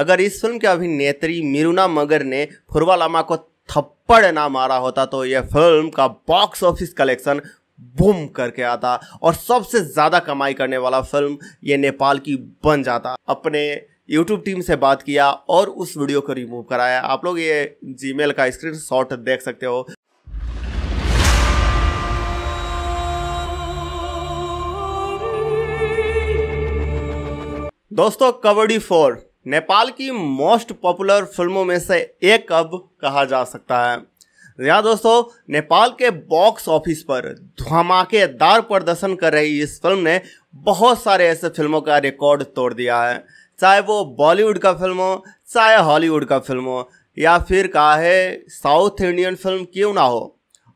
अगर इस फिल्म के अभिनेत्री मिरुना मगर ने फुरवा लामा को थप्पड़ ना मारा होता तो यह फिल्म का बॉक्स ऑफिस कलेक्शन बूम करके आता और सबसे ज़्यादा कमाई करने वाला फिल्म ये नेपाल की बन जाता अपने यूट्यूब टीम से बात किया और उस वीडियो को रिमूव कराया आप लोग ये जीमेल का स्क्रीन शॉट देख सकते हो दोस्तों कबड्डी फोर नेपाल की मोस्ट पॉपुलर फिल्मों में से एक अब कहा जा सकता है यहाँ दोस्तों नेपाल के बॉक्स ऑफिस पर धमाकेदार प्रदर्शन कर रही इस फिल्म ने बहुत सारे ऐसे फिल्मों का रिकॉर्ड तोड़ दिया है चाहे वो बॉलीवुड का फिल्म हो चाहे हॉलीवुड का फिल्म हो या फिर है साउथ इंडियन फिल्म क्यों ना हो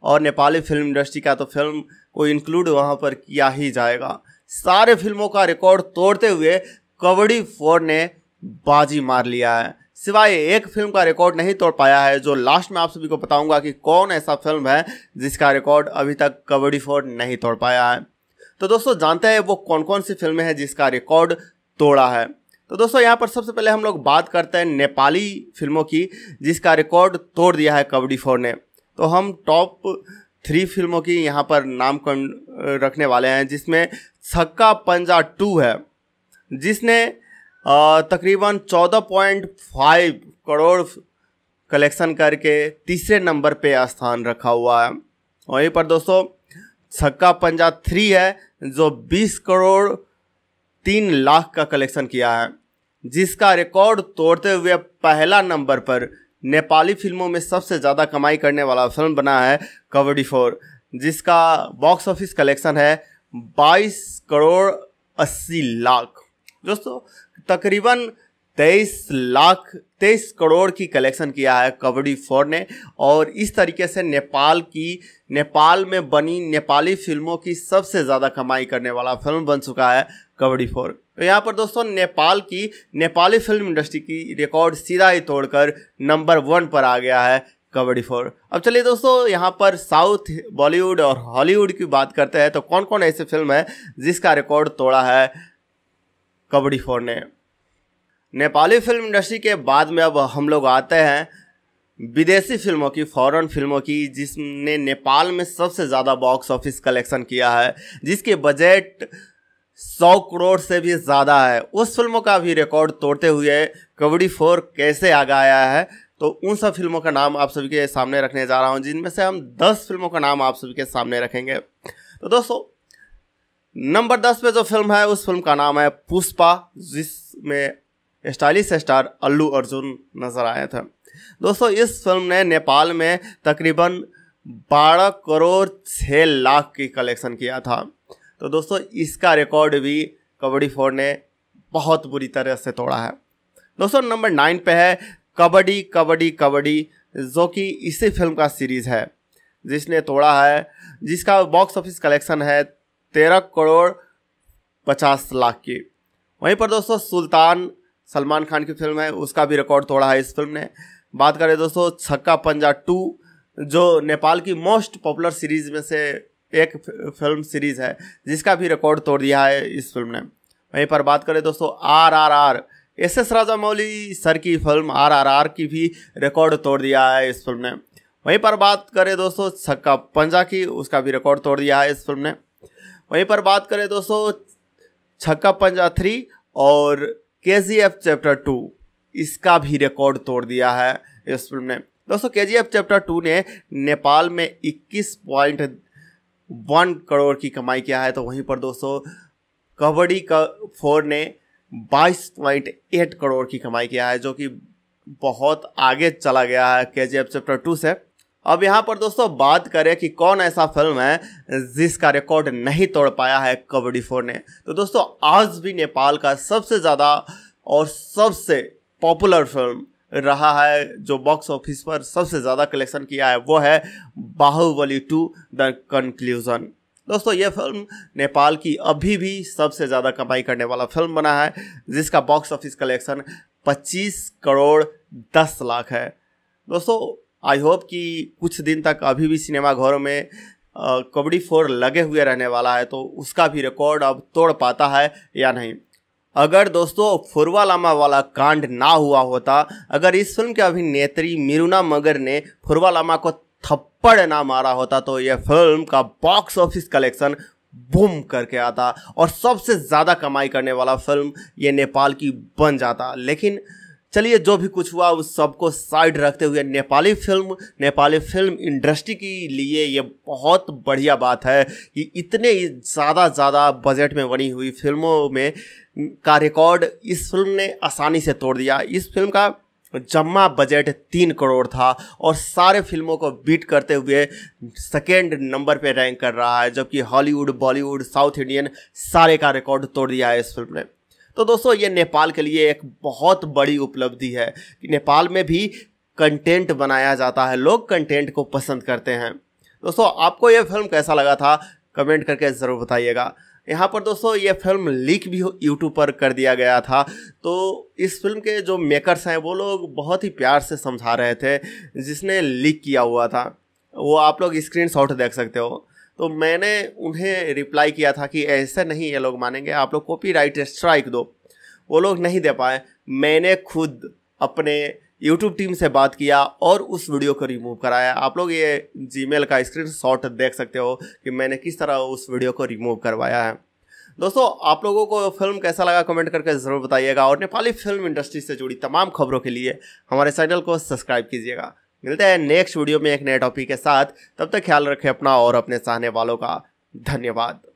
और नेपाली फिल्म इंडस्ट्री का तो फिल्म को इंक्लूड वहाँ पर किया ही जाएगा सारे फिल्मों का रिकॉर्ड तोड़ते हुए कबड्डी फोर ने बाजी मार लिया है सिवाय एक फिल्म का रिकॉर्ड नहीं तोड़ पाया है जो लास्ट में आप सभी को बताऊंगा कि कौन ऐसा फिल्म है जिसका रिकॉर्ड अभी तक कबड्डी फोर नहीं तोड़ पाया है तो दोस्तों जानते हैं वो कौन कौन सी फिल्में हैं जिसका रिकॉर्ड तोड़ा है तो दोस्तों यहाँ पर सबसे पहले हम लोग बात करते हैं नेपाली फिल्मों की जिसका रिकॉर्ड तोड़ दिया है कबड्डी फोर ने तो हम टॉप थ्री फिल्मों की यहाँ पर नाम रखने वाले हैं जिसमें छक्का पंजा टू है जिसने तकरीबन 14.5 करोड़ कलेक्शन करके तीसरे नंबर पे स्थान रखा हुआ है वहीं पर दोस्तों छक्का पंजा थ्री है जो 20 करोड़ तीन लाख का कलेक्शन किया है जिसका रिकॉर्ड तोड़ते हुए पहला नंबर पर नेपाली फिल्मों में सबसे ज़्यादा कमाई करने वाला फिल्म बना है कबड्डी फोर जिसका बॉक्स ऑफिस कलेक्शन है 22 करोड़ 80 लाख दोस्तों तकरीबन तेईस लाख तेईस करोड़ की कलेक्शन किया है कबड्डी फोर ने और इस तरीके से नेपाल की नेपाल में बनी नेपाली फिल्मों की सबसे ज़्यादा कमाई करने वाला फिल्म बन चुका है कबड्डी फोर तो यहाँ पर दोस्तों नेपाल की नेपाली फिल्म इंडस्ट्री की रिकॉर्ड सीधा ही तोड़कर नंबर वन पर आ गया है कबड्डी फोर अब चलिए दोस्तों यहाँ पर साउथ बॉलीवुड और हॉलीवुड की बात करते हैं तो कौन कौन ऐसी फिल्म है जिसका रिकॉर्ड तोड़ा है कबड्डी फोर ने नेपाली फिल्म इंडस्ट्री के बाद में अब हम लोग आते हैं विदेशी फिल्मों की फॉरेन फिल्मों की जिसने नेपाल में सबसे ज़्यादा बॉक्स ऑफिस कलेक्शन किया है जिसके बजट सौ करोड़ से भी ज़्यादा है उस फिल्मों का भी रिकॉर्ड तोड़ते हुए कबड्डी फोर कैसे आगे आया है तो उन सब फिल्मों का नाम आप सभी के सामने रखने जा रहा हूँ जिनमें से हम दस फिल्मों का नाम आप सभी के सामने रखेंगे तो दोस्तों नंबर दस पे जो फिल्म है उस फिल्म का नाम है पुष्पा जिसमें स्टाइलिश स्टार अल्लू अर्जुन नज़र आया था दोस्तों इस फिल्म ने नेपाल में तकरीबन बारह करोड़ छः लाख की कलेक्शन किया था तो दोस्तों इसका रिकॉर्ड भी कबड्डी फोर ने बहुत बुरी तरह से तोड़ा है दोस्तों नंबर नाइन पे है कबड्डी कबड्डी कबड्डी जो कि इसी फिल्म का सीरीज़ है जिसने तोड़ा है जिसका बॉक्स ऑफिस कलेक्शन है तेरह करोड़ पचास लाख की वहीं पर दोस्तों सुल्तान सलमान खान की फिल्म है उसका भी रिकॉर्ड तोड़ा है इस फिल्म ने बात करें दोस्तों छक्का पंजा टू जो नेपाल की मोस्ट पॉपुलर सीरीज़ में से एक फिल्म सीरीज़ है जिसका भी रिकॉर्ड तोड़ दिया है इस फिल्म ने वहीं पर बात करें दोस्तों R R R S S Rajamouli sir की फिल्म आर आर आर की भी रिकॉर्ड तोड़ दिया है इस फिल्म ने वहीं पर बात करें दोस्तों छक्का पंजा की उसका भी रिकॉर्ड तोड़ दिया है इस फिल्म ने वहीं पर बात करें दोस्तों छक्का पंजा थ्री और के जी एफ चैप्टर टू इसका भी रिकॉर्ड तोड़ दिया है इस फिल्म ने दोस्तों के जी एफ चैप्टर टू ने नेपाल में इक्कीस पॉइंट वन करोड़ की कमाई किया है तो वहीं पर दोस्तों कबड्डी का फोर ने बाईस पॉइंट एट करोड़ की कमाई किया है जो कि बहुत आगे चला गया है के जी एफ चैप्टर टू से अब यहाँ पर दोस्तों बात करें कि कौन ऐसा फिल्म है जिसका रिकॉर्ड नहीं तोड़ पाया है कबड्डी फोर ने तो दोस्तों आज भी नेपाल का सबसे ज़्यादा और सबसे पॉपुलर फिल्म रहा है जो बॉक्स ऑफिस पर सबसे ज़्यादा कलेक्शन किया है वो है बाहुबली टू द कंक्लूजन दोस्तों यह फिल्म नेपाल की अभी भी सबसे ज़्यादा कमाई करने वाला फिल्म बना है जिसका box office collection 25 crore 10 lakh है दोस्तों आई होप कि कुछ दिन तक अभी भी सिनेमाघरों में कबड्डी फोर लगे हुए रहने वाला है तो उसका भी रिकॉर्ड अब तोड़ पाता है या नहीं अगर दोस्तों फुरवालामा वाला कांड ना हुआ होता अगर इस फिल्म के अभिनेत्री मिरुना मगर ने फुरवालामा को थप्पड़ ना मारा होता तो यह फिल्म का बॉक्स ऑफिस कलेक्शन बूम करके आता और सबसे ज़्यादा कमाई करने वाला फिल्म ये नेपाल की बन जाता लेकिन चलिए जो भी कुछ हुआ उस सबको साइड रखते हुए Nepali film Nepali film industry के लिए ये बहुत बढ़िया बात है कि इतने ज़्यादा ज़्यादा बजट में बनी हुई फिल्मों में का रिकॉर्ड इस फिल्म ने आसानी से तोड़ दिया इस फिल्म का जमा बजट तीन करोड़ था और सारे फिल्मों को बीट करते हुए सेकेंड नंबर पे रैंक कर रहा है जबकि हॉलीवुड बॉलीवुड साउथ इंडियन सारे का रिकॉर्ड तोड़ दिया है इस फिल्म ने तो दोस्तों ये नेपाल के लिए एक बहुत बड़ी उपलब्धि है कि नेपाल में भी कंटेंट बनाया जाता है लोग कंटेंट को पसंद करते हैं दोस्तों आपको ये फिल्म कैसा लगा था कमेंट करके ज़रूर बताइएगा यहाँ पर दोस्तों ये फिल्म लीक भी यूट्यूब पर कर दिया गया था तो इस फिल्म के जो मेकर्स हैं वो लोग बहुत ही प्यार से समझा रहे थे जिसने लीक किया हुआ था वो आप लोग स्क्रीन शॉट देख सकते हो तो मैंने उन्हें रिप्लाई किया था कि ऐसा नहीं ये लोग मानेंगे आप लोग कॉपी राइट स्ट्राइक दो वो लोग नहीं दे पाए मैंने खुद अपने यूट्यूब टीम से बात किया और उस वीडियो को रिमूव कराया आप लोग ये जी का स्क्रीन शॉट देख सकते हो कि मैंने किस तरह उस वीडियो को रिमूव करवाया है दोस्तों आप लोगों को फिल्म कैसा लगा कमेंट करके ज़रूर बताइएगा और नेपाली फिल्म इंडस्ट्री से जुड़ी तमाम खबरों के लिए हमारे चैनल को सब्सक्राइब कीजिएगा मिलते हैं नेक्स्ट वीडियो में एक नए टॉपिक के साथ तब तक ख्याल रखें अपना और अपने सहने वालों का धन्यवाद